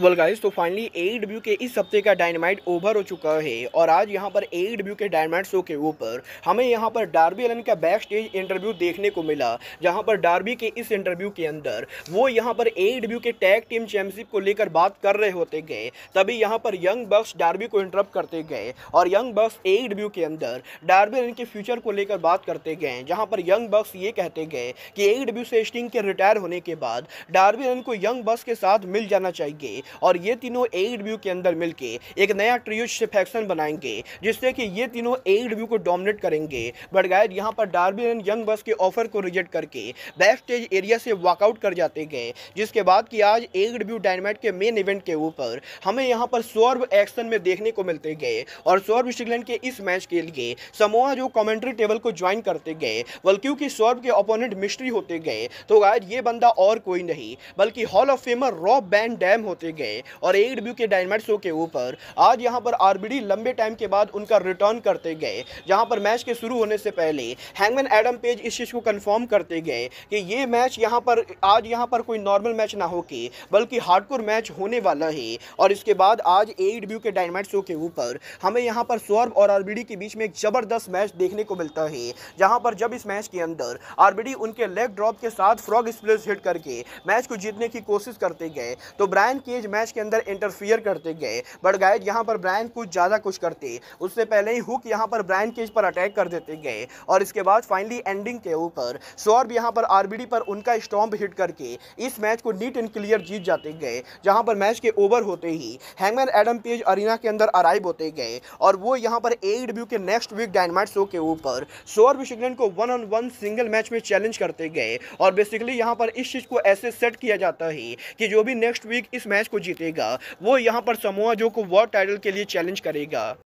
well guys तो finally A W के इस हफ्ते का डायनामाइट ओवर हो चुका है और आज यहाँ पर ए डब्ल्यू के डायनामाइट शो के ऊपर हमें यहाँ पर डार्बी एलन का बैक स्टेज इंटरव्यू देखने को मिला जहाँ पर डार्बी के इस इंटरव्यू के अंदर वो यहाँ पर ए डब्ल्यू के टैग टीम चैंपियनशिप को लेकर बात कर रहे होते गए तभी यहाँ पर यंग बक्स डार्बी को इंटरप्ट करते गए और यंग बक्स ए डब्ल्यू के अंदर डार्बी एलन के फ्यूचर को लेकर बात करते गए जहाँ पर यंग बक्स ये कहते गए कि ए डब्ल्यू से स्टिंग के रिटायर होने के बाद डार्बी एलन को यंग बक्स के साथ मिल जाना चाहिए और ये तीनों एड व्यू के अंदर मिलके एक नया ट्रियो फैक्शन बनाएंगे जिससे कि ये तीनों एड व्यू को डोमिनेट करेंगे बट गायर यहाँ पर डार्बी एंड यंग बस के ऑफर को रिजेक्ट करके बैक स्टेज एरिया से वॉकआउट कर जाते गए जिसके बाद कि आज एड व्यू डायनमेट के मेन इवेंट के ऊपर हमें यहाँ पर सौर्व एक्शन में देखने को मिलते गए और सौर्व स्ट्रिकलैंड के इस मैच के लिए समोआ जो कॉमेंट्री टेबल को ज्वाइन करते गए बल्कि क्योंकि सौर्व के ओपोनेंट मिस्ट्री होते गए तो गायर ये बंदा और कोई नहीं बल्कि हॉल ऑफ फेमर रॉ बैंड डैम होते गए और ए डब्ल्यू के डायनमेट शो के ऊपर आज यहाँ पर आरबीडी लंबे टाइम के बाद उनका रिटर्न करते गए जहाँ पर मैच के शुरू होने से पहले हैंगमैन एडम पेज इस चीज़ को कन्फर्म करते गए कि ये मैच यहाँ पर आज यहाँ पर कोई नॉर्मल मैच ना होके बल्कि हार्डकोर मैच होने वाला है और इसके बाद आज ए डब्ल्यू के डायनमेट शो के ऊपर हमें यहाँ पर स्वर्व और आरबीडी के बीच में एक ज़बरदस्त मैच देखने को मिलता है जहाँ पर जब इस मैच के अंदर आरबीडी उनके लेग ड्रॉप के साथ फ्रॉग स्प्लिस हिट करके मैच को जीतने की कोशिश करते गए तो ब्रायन केज गाइज मैच के अंदर इंटरफियर करते गए बट गाइज यहाँ पर ब्रायन कुछ ज़्यादा कुछ करते उससे पहले ही हुक यहाँ पर ब्रायन केज पर अटैक कर देते गए और इसके बाद फाइनली एंडिंग के ऊपर सौरभ यहाँ पर आरबीडी पर उनका स्टॉम्प हिट करके इस मैच को नीट एंड क्लियर जीत जाते गए जहाँ पर मैच के ओवर होते ही हैंगमैन एडम पेज अरिना के अंदर अराइव होते गए और वो यहाँ पर ए e के नेक्स्ट वीक डायनामाइट शो के ऊपर सौरभ शुक्लन को one on one single match में चैलेंज करते गए और बेसिकली यहाँ पर इस चीज़ को ऐसे सेट किया जाता है कि जो भी नेक्स्ट वीक इस मैच को जीतेगा वो यहाँ पर समूह जो को वर्ल्ड टाइटल के लिए चैलेंज करेगा